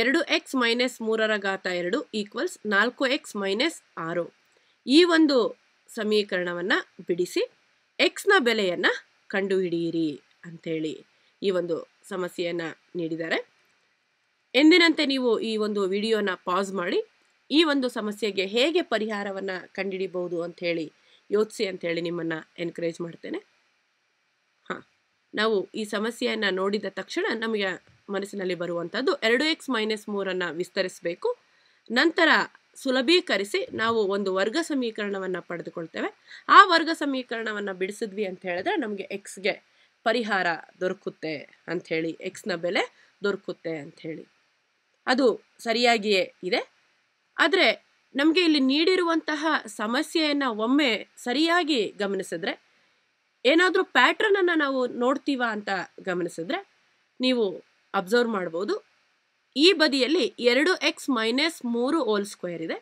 ಎರಡು X minus ಮೂರರ ಘಾತ ಎರಡು ಈಕ್ವಲ್ಸ್ ನಾಲ್ಕು ಎಕ್ಸ್ ಮೈನಸ್ ಆರು ಈ ಒಂದು ಸಮೀಕರಣವನ್ನು ಬಿಡಿಸಿ ಎಕ್ಸ್ನ ಬೆಲೆಯನ್ನು ಕಂಡುಹಿಡಿಯಿರಿ ಅಂಥೇಳಿ ಈ ಒಂದು ಸಮಸ್ಯೆಯನ್ನು ನೀಡಿದ್ದಾರೆ ಎಂದಿನಂತೆ ನೀವು ಈ ಒಂದು ವಿಡಿಯೋನ ಪಾಸ್ ಮಾಡಿ ಈ ಒಂದು ಸಮಸ್ಯೆಗೆ ಹೇಗೆ ಪರಿಹಾರವನ್ನು ಕಂಡುಹಿಡಿಬಹುದು ಅಂಥೇಳಿ ಯೋಚಿಸಿ ಅಂಥೇಳಿ ನಿಮ್ಮನ್ನು ಎನ್ಕರೇಜ್ ಮಾಡ್ತೇನೆ ಹಾಂ ನಾವು ಈ ಸಮಸ್ಯೆಯನ್ನು ನೋಡಿದ ತಕ್ಷಣ ನಮಗೆ ಮನಸ್ಸಿನಲ್ಲಿ ಬರುವಂಥದ್ದು ಎರಡು ಎಕ್ಸ್ ಮೈನಸ್ ಮೂರನ್ನು ವಿಸ್ತರಿಸಬೇಕು ನಂತರ ಸುಲಭೀಕರಿಸಿ ನಾವು ಒಂದು ವರ್ಗ ಸಮೀಕರಣವನ್ನು ಪಡೆದುಕೊಳ್ತೇವೆ ಆ ವರ್ಗ ಸಮೀಕರಣವನ್ನು ಬಿಡಿಸಿದ್ವಿ ಅಂತ ಹೇಳಿದ್ರೆ ನಮಗೆ ಎಕ್ಸ್ಗೆ ಪರಿಹಾರ ದೊರಕುತ್ತೆ ಅಂಥೇಳಿ ಎಕ್ಸ್ನ ಬೆಲೆ ದೊರಕುತ್ತೆ ಅಂಥೇಳಿ ಅದು ಸರಿಯಾಗಿಯೇ ಇದೆ ಆದರೆ ನಮಗೆ ಇಲ್ಲಿ ನೀಡಿರುವಂತಹ ಸಮಸ್ಯೆಯನ್ನು ಒಮ್ಮೆ ಸರಿಯಾಗಿ ಗಮನಿಸಿದ್ರೆ ಏನಾದರೂ ಪ್ಯಾಟ್ರನನ್ನು ನಾವು ನೋಡ್ತೀವ ಅಂತ ಗಮನಿಸಿದ್ರೆ ನೀವು ಅಬ್ಸರ್ವ್ ಮಾಡ್ಬೋದು ಈ ಬದಿಯಲ್ಲಿ ಎರಡು ಎಕ್ಸ್ ಮೈನಸ್ ಮೂರು ಓಲ್ ಸ್ಕ್ವೇರ್ ಇದೆ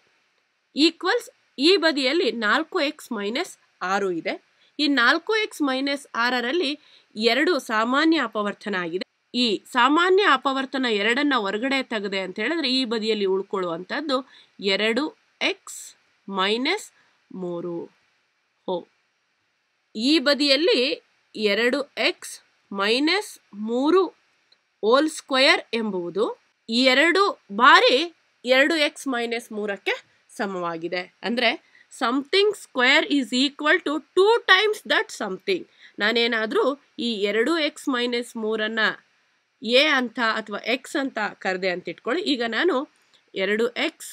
ಈಕ್ವಲ್ಸ್ ಈ ಬದಿಯಲ್ಲಿ ನಾಲ್ಕು ಎಕ್ಸ್ ಮೈನಸ್ ಆರು ಇದೆ ಈ ನಾಲ್ಕು ಎಕ್ಸ್ ಮೈನಸ್ ಆರರಲ್ಲಿ ಎರಡು ಸಾಮಾನ್ಯ ಅಪವರ್ತನ ಆಗಿದೆ ಈ ಸಾಮಾನ್ಯ ಅಪವರ್ತನ ಎರಡನ್ನ ಹೊರಗಡೆ ತೆಗೆದೆ ಅಂತ ಹೇಳಿದ್ರೆ ಈ ಬದಿಯಲ್ಲಿ ಉಳ್ಕೊಳ್ಳುವಂಥದ್ದು ಎರಡು ಎಕ್ಸ್ ಮೈನಸ್ ಮೂರು ಹೋ ಈ ಬದಿಯಲ್ಲಿ ಎರಡು ಎಕ್ಸ್ ಮೈನಸ್ ಮೂರು ಓಲ್ ಸ್ಕ್ವಯರ್ ಎಂಬುವುದು ಎರಡು ಬಾರಿ ಎರಡು ಎಕ್ಸ್ ಮೈನಸ್ ಮೂರಕ್ಕೆ ಸಮವಾಗಿದೆ ಅಂದರೆ something square is equal to two times that something ನಾನೇನಾದರೂ ಈ ಎರಡು ಎಕ್ಸ್ ಮೈನಸ್ ಮೂರನ್ನು ಎ ಅಂತ ಅಥವಾ ಎಕ್ಸ್ ಅಂತ ಕರೆದೆ ಅಂತ ಇಟ್ಕೊಳ್ಳಿ ಈಗ ನಾನು ಎರಡು ಎಕ್ಸ್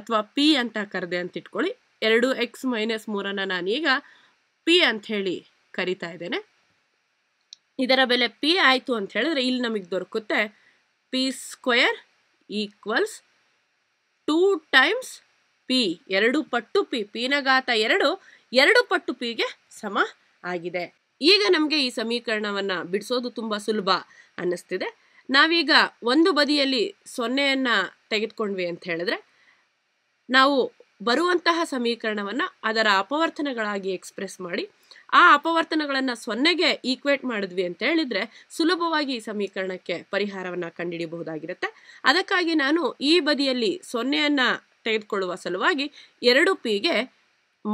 ಅಥವಾ ಪಿ ಅಂತ ಕರೆದೆ ಅಂತ ಇಟ್ಕೊಳ್ಳಿ ಎರಡು ಎಕ್ಸ್ ಮೈನಸ್ ಮೂರನ್ನು ನಾನೀಗ ಪಿ ಅಂತ ಹೇಳಿ ಕರಿತಾ ಇದ್ದೇನೆ ಇದರ ಬೆಲೆ ಪಿ ಆಯಿತು ಅಂತ ಹೇಳಿದ್ರೆ ಇಲ್ಲಿ ನಮಗೆ ದೊರಕುತ್ತೆ P square equals two times P ಎರಡು ಪಟ್ಟು ಪಿ ಪಿನ ಘಾತ ಎರಡು ಎರಡು ಪಟ್ಟು ಪಿಗೆ ಸಮ ಆಗಿದೆ ಈಗ ನಮಗೆ ಈ ಸಮೀಕರಣವನ್ನು ಬಿಡಿಸೋದು ತುಂಬ ಸುಲಭ ಅನ್ನಿಸ್ತಿದೆ ನಾವೀಗ ಒಂದು ಬದಿಯಲ್ಲಿ ಸೊನ್ನೆಯನ್ನು ತೆಗೆದುಕೊಂಡ್ವಿ ಅಂತ ಹೇಳಿದ್ರೆ ನಾವು ಬರುವಂತಹ ಸಮೀಕರಣವನ್ನು ಅದರ ಅಪವರ್ತನಗಳಾಗಿ ಎಕ್ಸ್ಪ್ರೆಸ್ ಮಾಡಿ ಆ ಅಪವರ್ತನಗಳನ್ನು ಸೊನ್ನೆಗೆ ಈಕ್ವೇಟ್ ಮಾಡಿದ್ವಿ ಅಂತ ಹೇಳಿದರೆ ಸುಲಭವಾಗಿ ಈ ಸಮೀಕರಣಕ್ಕೆ ಪರಿಹಾರವನ್ನು ಕಂಡುಹಿಡಿಯಬಹುದಾಗಿರುತ್ತೆ ಅದಕ್ಕಾಗಿ ನಾನು ಈ ಬದಿಯಲ್ಲಿ ಸೊನ್ನೆಯನ್ನು ತೆಗೆದುಕೊಳ್ಳುವ ಸಲುವಾಗಿ ಎರಡು ಪಿಗೆ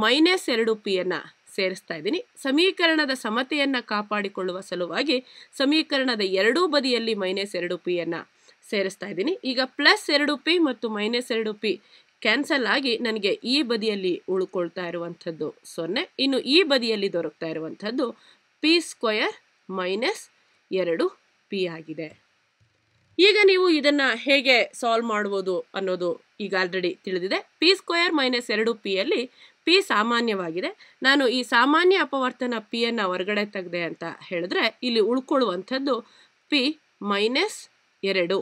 ಮೈನಸ್ ಎರಡು ಪಿಯನ್ನು ಸೇರಿಸ್ತಾ ಇದ್ದೀನಿ ಸಮೀಕರಣದ ಸಮತೆಯನ್ನು ಕಾಪಾಡಿಕೊಳ್ಳುವ ಸಲುವಾಗಿ ಸಮೀಕರಣದ ಎರಡೂ ಬದಿಯಲ್ಲಿ ಮೈನಸ್ ಎರಡು ಪಿಯನ್ನು ಸೇರಿಸ್ತಾ ಇದ್ದೀನಿ ಈಗ ಪ್ಲಸ್ ಎರಡು ಪಿ ಮತ್ತು ಮೈನಸ್ ಎರಡು ಪಿ ಕ್ಯಾನ್ಸಲ್ ಆಗಿ ನನಗೆ ಈ ಬದಿಯಲ್ಲಿ ಉಳ್ಕೊಳ್ತಾ ಇರುವಂಥದ್ದು ಸೊನ್ನೆ ಇನ್ನು ಈ ಬದಿಯಲ್ಲಿ ದೊರಕ್ತಾ ಇರುವಂಥದ್ದು ಪಿ ಸ್ಕ್ವಯರ್ ಮೈನಸ್ ಎರಡು ಪಿ ಆಗಿದೆ ಈಗ ನೀವು ಇದನ್ನು ಹೇಗೆ ಸಾಲ್ವ್ ಮಾಡ್ಬೋದು ಅನ್ನೋದು ಈಗ ಆಲ್ರೆಡಿ ತಿಳಿದಿದೆ ಪಿ ಸ್ಕ್ವಯರ್ ಮೈನಸ್ ಎರಡು ಪಿಯಲ್ಲಿ ಪಿ ಸಾಮಾನ್ಯವಾಗಿದೆ ನಾನು ಈ ಸಾಮಾನ್ಯ ಅಪವರ್ತನ ಪಿಯನ್ನು ಹೊರಗಡೆ ತೆಗೆದೆ ಅಂತ ಹೇಳಿದ್ರೆ ಇಲ್ಲಿ ಉಳ್ಕೊಳ್ಳುವಂಥದ್ದು ಪಿ ಮೈನಸ್ ಎರಡು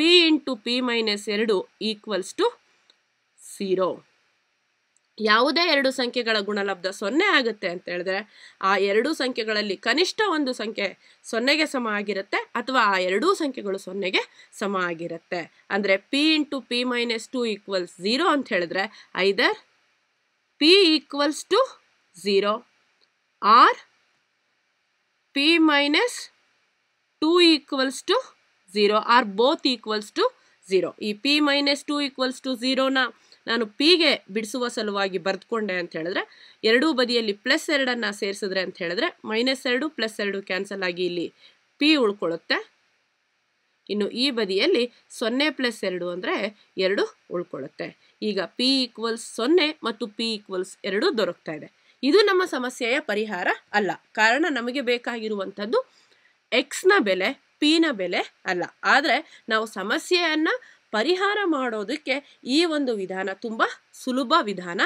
ಪಿ ಇಂಟು ಪಿ ಮೈನಸ್ ಎರಡು ಈಕ್ವಲ್ಸ್ ಟು ಝೀರೋ ಯಾವುದೇ ಎರಡು ಸಂಖ್ಯೆಗಳ ಗುಣಲಬ್ಧ ಸೊನ್ನೆ ಆಗುತ್ತೆ ಅಂತ ಹೇಳಿದ್ರೆ ಆ ಎರಡೂ ಸಂಖ್ಯೆಗಳಲ್ಲಿ ಕನಿಷ್ಠ ಒಂದು ಸಂಖ್ಯೆ ಸೊನ್ನೆಗೆ ಸಮ ಆಗಿರುತ್ತೆ ಅಥವಾ ಆ ಎರಡೂ ಸಂಖ್ಯೆಗಳು ಸೊನ್ನೆಗೆ ಸಮ ಆಗಿರುತ್ತೆ ಅಂದರೆ P into P minus two equals zero ಅಂತ ಹೇಳಿದ್ರೆ either P equals to zero or P minus two equals to zero or both equals to zero ಈ P minus two equals to ಝೀರೋನ ನಾನು ಗೆ ಬಿಡಿಸುವ ಸಲುವಾಗಿ ಬರೆದುಕೊಂಡೆ ಅಂತ ಹೇಳಿದ್ರೆ ಎರಡೂ ಬದಿಯಲ್ಲಿ ಪ್ಲಸ್ ಎರಡನ್ನು ಸೇರಿಸಿದ್ರೆ ಅಂತ ಹೇಳಿದ್ರೆ ಮೈನಸ್ ಎರಡು ಪ್ಲಸ್ ಎರಡು ಕ್ಯಾನ್ಸಲ್ ಆಗಿ ಇಲ್ಲಿ ಪಿ ಉಳ್ಕೊಳ್ಳುತ್ತೆ ಇನ್ನು ಈ ಬದಿಯಲ್ಲಿ ಸೊನ್ನೆ ಪ್ಲಸ್ ಎರಡು ಅಂದರೆ ಎರಡು ಉಳ್ಕೊಳ್ಳುತ್ತೆ ಈಗ ಪಿ ಈಕ್ವಲ್ಸ್ ಸೊನ್ನೆ ಮತ್ತು ಪಿ ಈಕ್ವಲ್ಸ್ ಎರಡು ದೊರಕ್ತಾ ಇದೆ ಇದು ನಮ್ಮ ಸಮಸ್ಯೆಯ ಪರಿಹಾರ ಅಲ್ಲ ಕಾರಣ ನಮಗೆ ಬೇಕಾಗಿರುವಂಥದ್ದು ಎಕ್ಸ್ನ ಬೆಲೆ ಪಿನ ಬೆಲೆ ಅಲ್ಲ ಆದರೆ ನಾವು ಸಮಸ್ಯೆಯನ್ನು ಪರಿಹಾರ ಮಾಡೋದಕ್ಕೆ ಈ ಒಂದು ವಿಧಾನ ತುಂಬ ಸುಲಭ ವಿಧಾನ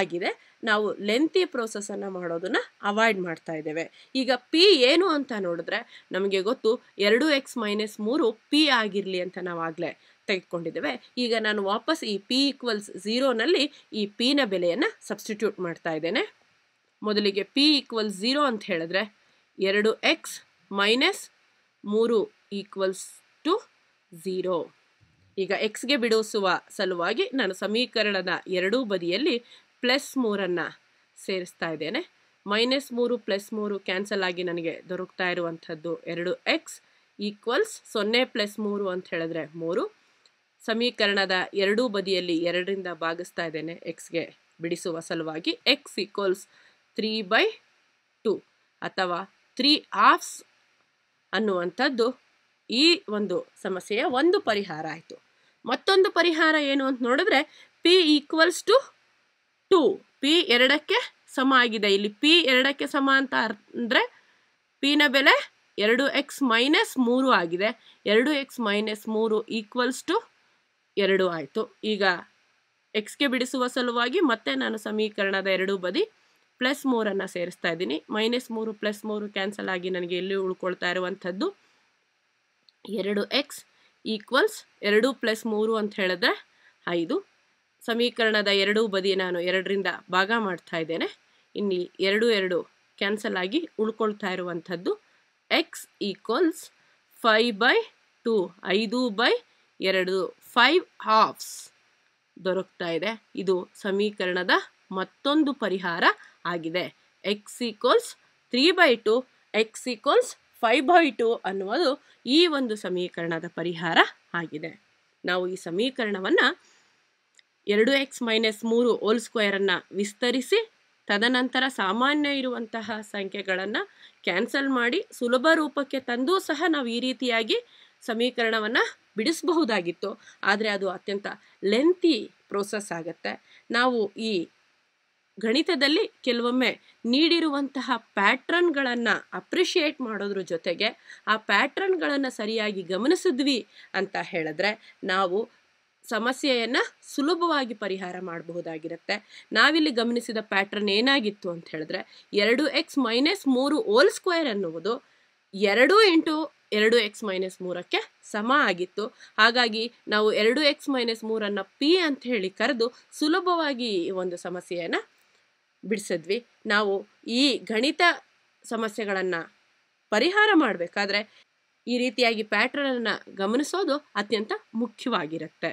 ಆಗಿದೆ ನಾವು ಲೆಂತಿ ಪ್ರೋಸೆಸನ್ನು ಮಾಡೋದನ್ನು ಅವಾಯ್ಡ್ ಮಾಡ್ತಾ ಇದ್ದೇವೆ ಈಗ ಪಿ ಏನು ಅಂತ ನೋಡಿದ್ರೆ ನಮಗೆ ಗೊತ್ತು ಎರಡು ಎಕ್ಸ್ ಮೈನಸ್ ಮೂರು ಪಿ ಆಗಿರಲಿ ಅಂತ ನಾವಾಗಲೇ ತೆಗೆದುಕೊಂಡಿದ್ದೇವೆ ಈಗ ನಾನು ವಾಪಸ್ ಈ ಪಿ ಈಕ್ವಲ್ಸ್ ಝೀರೋನಲ್ಲಿ ಈ ಪಿನ ಬೆಲೆಯನ್ನು ಸಬ್ಸ್ಟಿಟ್ಯೂಟ್ ಮಾಡ್ತಾ ಇದ್ದೇನೆ ಮೊದಲಿಗೆ ಪಿ ಈಕ್ವಲ್ಸ್ ಝೀರೋ ಅಂತ ಹೇಳಿದ್ರೆ ಎರಡು ಎಕ್ಸ್ ಮೈನಸ್ ಮೂರು ಈಕ್ವಲ್ಸ್ ಟು ಝೀರೋ ಈಗ ಎಕ್ಸ್ಗೆ ಬಿಡಿಸುವ ಸಲುವಾಗಿ ನಾನು ಸಮೀಕರಣದ ಎರಡೂ ಬದಿಯಲ್ಲಿ ಪ್ಲಸ್ ಮೂರನ್ನು ಸೇರಿಸ್ತಾ ಇದ್ದೇನೆ ಮೈನಸ್ ಮೂರು ಪ್ಲಸ್ ಮೂರು ಕ್ಯಾನ್ಸಲ್ ಆಗಿ ನನಗೆ ದೊರಕ್ತಾ ಇರುವಂಥದ್ದು ಎರಡು ಎಕ್ಸ್ ಈಕ್ವಲ್ಸ್ ಸೊನ್ನೆ ಪ್ಲಸ್ ಮೂರು ಅಂತ ಹೇಳಿದ್ರೆ ಮೂರು ಸಮೀಕರಣದ ಎರಡೂ ಬದಿಯಲ್ಲಿ ಎರಡರಿಂದ ಭಾಗಿಸ್ತಾ ಇದ್ದೇನೆ ಎಕ್ಸ್ಗೆ ಬಿಡಿಸುವ ಸಲುವಾಗಿ X equals three by two ಅಥವಾ ತ್ರೀ ಆಫ್ಸ್ ಅನ್ನುವಂಥದ್ದು ಈ ಒಂದು ಸಮಸ್ಯೆಯ ಒಂದು ಪರಿಹಾರ ಆಯಿತು ಮತ್ತೊಂದು ಪರಿಹಾರ ಏನು ಅಂತ ನೋಡಿದ್ರೆ P equals to two P ಎರಡಕ್ಕೆ ಸಮ ಆಗಿದೆ ಇಲ್ಲಿ ಪಿ ಎರಡಕ್ಕೆ ಸಮ ಅಂತ ಅಂದರೆ ಪಿನ ಬೆಲೆ ಎರಡು ಎಕ್ಸ್ ಮೈನಸ್ ಮೂರು ಆಗಿದೆ ಎರಡು ಎಕ್ಸ್ ಮೈನಸ್ ಮೂರು ಈಕ್ವಲ್ಸ್ ಟು ಎರಡು ಆಯಿತು ಈಗ ಎಕ್ಸ್ಗೆ ಬಿಡಿಸುವ ಸಲುವಾಗಿ ಮತ್ತೆ ನಾನು ಸಮೀಕರಣದ ಎರಡು ಬದಿ ಪ್ಲಸ್ ಮೂರನ್ನು ಸೇರಿಸ್ತಾ ಇದ್ದೀನಿ ಮೈನಸ್ ಮೂರು ಪ್ಲಸ್ ಮೂರು ಕ್ಯಾನ್ಸಲ್ ಆಗಿ ನನಗೆ ಎಲ್ಲಿ ಉಳ್ಕೊಳ್ತಾ ಇರುವಂಥದ್ದು ಎರಡು ಎಕ್ಸ್ ಈಕ್ವಲ್ಸ್ ಎರಡು ಪ್ಲಸ್ ಮೂರು ಅಂತ ಹೇಳಿದ್ರೆ ಐದು ಸಮೀಕರಣದ ಎರಡೂ ಬದಿ ನಾನು ಎರಡರಿಂದ ಭಾಗ ಮಾಡ್ತಾ ಇದ್ದೇನೆ ಇನ್ನು ಎರಡು ಎರಡು ಕ್ಯಾನ್ಸಲ್ ಆಗಿ ಉಳ್ಕೊಳ್ತಾ ಇರುವಂಥದ್ದು X equals five by two ಐದು ಬೈ ಎರಡು ಫೈವ್ ಹಾಫ್ಸ್ ದೊರಕ್ತಾ ಇದೆ ಇದು ಸಮೀಕರಣದ ಮತ್ತೊಂದು ಪರಿಹಾರ ಆಗಿದೆ X equals three by two X equals five by two ಅನ್ನುವುದು ಈ ಒಂದು ಸಮೀಕರಣದ ಪರಿಹಾರ ಆಗಿದೆ ನಾವು ಈ ಸಮೀಕರಣವನ್ನು ಎರಡು ಎಕ್ಸ್ ಮೈನಸ್ ಮೂರು ಓಲ್ ಸ್ಕ್ವೇರನ್ನು ವಿಸ್ತರಿಸಿ ತದನಂತರ ಸಾಮಾನ್ಯ ಇರುವಂತಹ ಸಂಖ್ಯೆಗಳನ್ನು ಕ್ಯಾನ್ಸಲ್ ಮಾಡಿ ಸುಲಭ ರೂಪಕ್ಕೆ ತಂದೂ ಸಹ ನಾವು ಈ ರೀತಿಯಾಗಿ ಸಮೀಕರಣವನ್ನು ಬಿಡಿಸಬಹುದಾಗಿತ್ತು ಆದರೆ ಅದು ಅತ್ಯಂತ ಲೆಂತಿ ಪ್ರೋಸೆಸ್ ಆಗುತ್ತೆ ನಾವು ಈ ಗಣಿತದಲ್ಲಿ ಕೆಲವೊಮ್ಮೆ ನೀಡಿರುವಂತಹ ಪ್ಯಾಟ್ರನ್ಗಳನ್ನು ಅಪ್ರಿಷಿಯೇಟ್ ಮಾಡೋದ್ರ ಜೊತೆಗೆ ಆ ಪ್ಯಾಟ್ರನ್ಗಳನ್ನು ಸರಿಯಾಗಿ ಗಮನಿಸಿದ್ವಿ ಅಂತ ಹೇಳಿದ್ರೆ ನಾವು ಸಮಸ್ಯೆಯನ್ನು ಸುಲಭವಾಗಿ ಪರಿಹಾರ ಮಾಡಬಹುದಾಗಿರುತ್ತೆ ನಾವಿಲ್ಲಿ ಗಮನಿಸಿದ ಪ್ಯಾಟ್ರನ್ ಏನಾಗಿತ್ತು ಅಂತ ಹೇಳಿದ್ರೆ ಎರಡು ಎಕ್ಸ್ ಮೈನಸ್ ಮೂರು ಓಲ್ ಸ್ಕ್ವೇರ್ ಅನ್ನುವುದು ಎರಡು ಇಂಟು ಎರಡು ಎಕ್ಸ್ ಮೈನಸ್ ಮೂರಕ್ಕೆ ಸಮ ಆಗಿತ್ತು ಹಾಗಾಗಿ ನಾವು ಎರಡು ಎಕ್ಸ್ ಮೈನಸ್ ಮೂರನ್ನು ಪಿ ಅಂತ ಹೇಳಿ ಕರೆದು ಸುಲಭವಾಗಿ ಒಂದು ಸಮಸ್ಯೆಯನ್ನು ಬಿಡಿಸಿದ್ವಿ ನಾವು ಈ ಗಣಿತ ಸಮಸ್ಯೆಗಳನ್ನು ಪರಿಹಾರ ಮಾಡಬೇಕಾದ್ರೆ ಈ ರೀತಿಯಾಗಿ ಪ್ಯಾಟ್ರನನ್ನು ಗಮನಿಸೋದು ಅತ್ಯಂತ ಮುಖ್ಯವಾಗಿರುತ್ತೆ